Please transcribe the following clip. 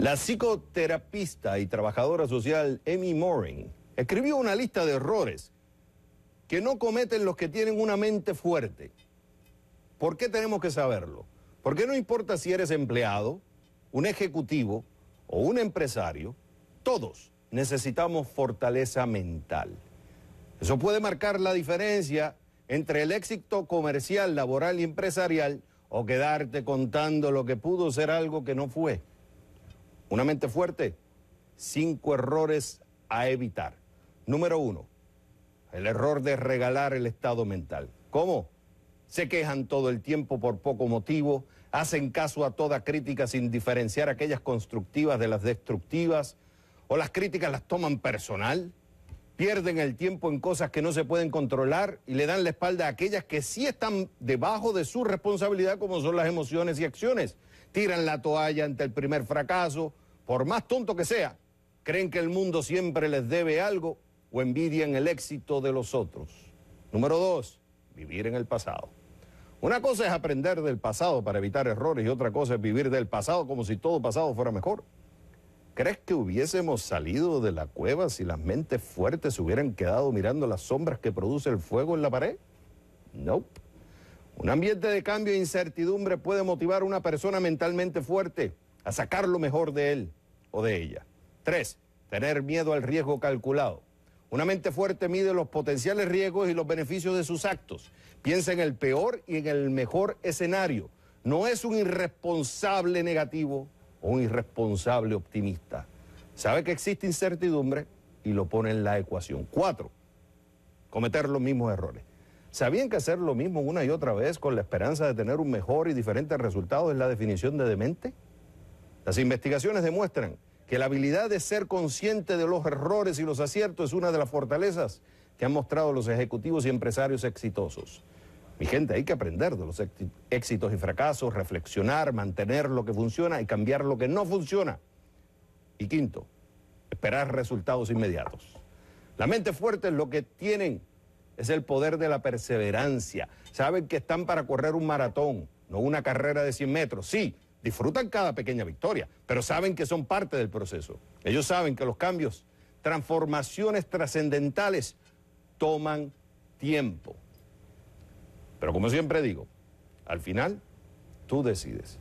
La psicoterapista y trabajadora social Amy Morin escribió una lista de errores que no cometen los que tienen una mente fuerte. ¿Por qué tenemos que saberlo? Porque no importa si eres empleado, un ejecutivo o un empresario, todos necesitamos fortaleza mental. Eso puede marcar la diferencia entre el éxito comercial, laboral y empresarial o quedarte contando lo que pudo ser algo que no fue. Una mente fuerte, cinco errores a evitar. Número uno, el error de regalar el estado mental. ¿Cómo? Se quejan todo el tiempo por poco motivo, hacen caso a toda crítica sin diferenciar aquellas constructivas de las destructivas, o las críticas las toman personal, pierden el tiempo en cosas que no se pueden controlar y le dan la espalda a aquellas que sí están debajo de su responsabilidad, como son las emociones y acciones tiran la toalla ante el primer fracaso, por más tonto que sea, creen que el mundo siempre les debe algo o envidian el éxito de los otros. Número dos, vivir en el pasado. Una cosa es aprender del pasado para evitar errores y otra cosa es vivir del pasado como si todo pasado fuera mejor. ¿Crees que hubiésemos salido de la cueva si las mentes fuertes se hubieran quedado mirando las sombras que produce el fuego en la pared? No. Nope. Un ambiente de cambio e incertidumbre puede motivar a una persona mentalmente fuerte a sacar lo mejor de él o de ella. Tres, Tener miedo al riesgo calculado. Una mente fuerte mide los potenciales riesgos y los beneficios de sus actos. Piensa en el peor y en el mejor escenario. No es un irresponsable negativo o un irresponsable optimista. Sabe que existe incertidumbre y lo pone en la ecuación. Cuatro, Cometer los mismos errores. ¿Sabían que hacer lo mismo una y otra vez con la esperanza de tener un mejor y diferente resultado es la definición de demente? Las investigaciones demuestran que la habilidad de ser consciente de los errores y los aciertos es una de las fortalezas que han mostrado los ejecutivos y empresarios exitosos. Mi gente, hay que aprender de los éxitos y fracasos, reflexionar, mantener lo que funciona y cambiar lo que no funciona. Y quinto, esperar resultados inmediatos. La mente fuerte es lo que tienen es el poder de la perseverancia. Saben que están para correr un maratón, no una carrera de 100 metros. Sí, disfrutan cada pequeña victoria, pero saben que son parte del proceso. Ellos saben que los cambios, transformaciones trascendentales, toman tiempo. Pero como siempre digo, al final tú decides.